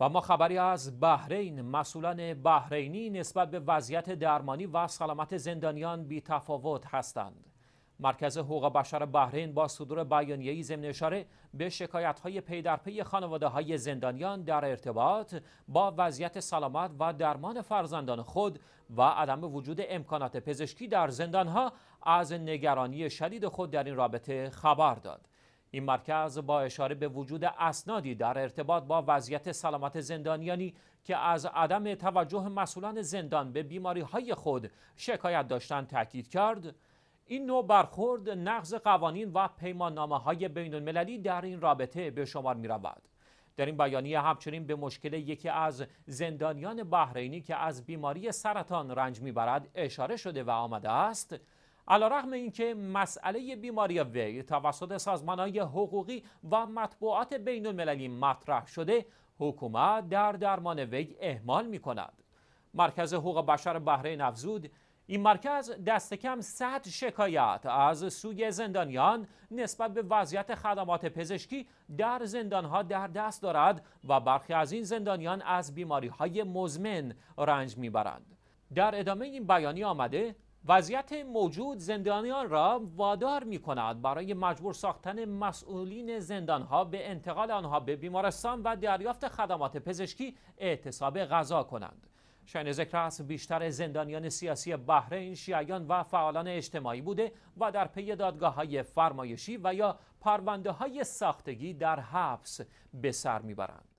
و ما خبری از بحرین مسئولان بحرینی نسبت به وضعیت درمانی و سلامت زندانیان بی تفاوت هستند مرکز حقوق بشر بحرین با صدور بیانیه‌ای ضمن اشاره به شکایت‌های پی در پی های زندانیان در ارتباط با وضعیت سلامت و درمان فرزندان خود و عدم وجود امکانات پزشکی در ها از نگرانی شدید خود در این رابطه خبر داد این مرکز با اشاره به وجود اسنادی در ارتباط با وضعیت سلامت زندانیانی که از عدم توجه مسئولان زندان به بیماری های خود شکایت داشتند تاکید کرد این نوع برخورد نقض قوانین و پیماننامه های بین المللی در این رابطه به شمار می رود. در این بیانیه همچنین به مشکل یکی از زندانیان بحرینی که از بیماری سرطان رنج میبرد اشاره شده و آمده است علیرغم اینکه مسئله بیماری وی توسط سازمانهای حقوقی و مطبوعات بین المللی مطرح شده حکومت در درمان وی اهمال می کند. مرکز حقوق بشر بحرین افزود این مرکز دست کم 100 شکایت از سوی زندانیان نسبت به وضعیت خدمات پزشکی در زندانها در دست دارد و برخی از این زندانیان از بیماری های مزمن رنج میبرند. در ادامه این بیانی آمده وضعیت موجود زندانیان را وادار می کند برای مجبور ساختن مسئولین زندانها به انتقال آنها به بیمارستان و دریافت خدمات پزشکی اعتصاب غذا کنند. شاین ذکر است بیشتر زندانیان سیاسی بحرین شیعیان و فعالان اجتماعی بوده و در پی دادگاه های فرمایشی و یا پرونده های ساختگی در حبس به سر برند.